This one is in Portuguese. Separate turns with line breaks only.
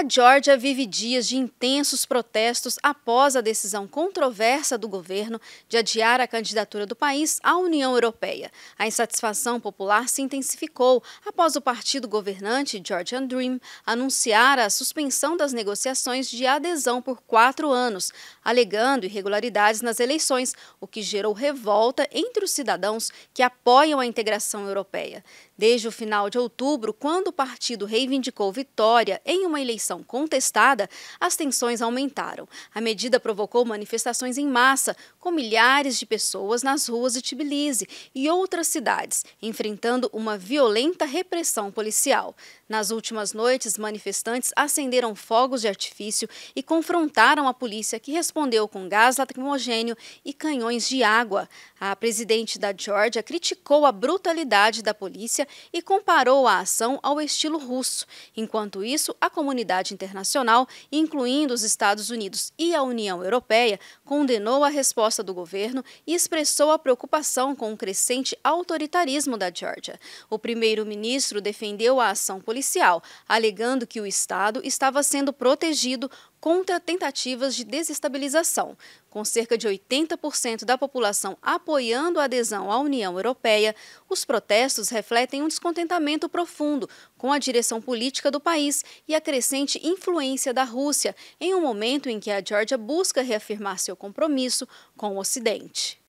A Georgia vive dias de intensos protestos após a decisão controversa do governo de adiar a candidatura do país à União Europeia. A insatisfação popular se intensificou após o partido governante Georgian Dream anunciar a suspensão das negociações de adesão por quatro anos, alegando irregularidades nas eleições, o que gerou revolta entre os cidadãos que apoiam a integração europeia. Desde o final de outubro, quando o partido reivindicou vitória em uma eleição contestada, as tensões aumentaram. A medida provocou manifestações em massa, com milhares de pessoas nas ruas de Tbilisi e outras cidades, enfrentando uma violenta repressão policial. Nas últimas noites, manifestantes acenderam fogos de artifício e confrontaram a polícia, que respondeu com gás lacrimogênio e canhões de água. A presidente da Geórgia criticou a brutalidade da polícia e comparou a ação ao estilo russo. Enquanto isso, a comunidade comunidade internacional, incluindo os Estados Unidos e a União Europeia, condenou a resposta do governo e expressou a preocupação com o crescente autoritarismo da Geórgia. O primeiro-ministro defendeu a ação policial, alegando que o Estado estava sendo protegido contra tentativas de desestabilização. Com cerca de 80% da população apoiando a adesão à União Europeia, os protestos refletem um descontentamento profundo com a direção política do país e a crescente influência da Rússia, em um momento em que a Geórgia busca reafirmar seu compromisso com o Ocidente.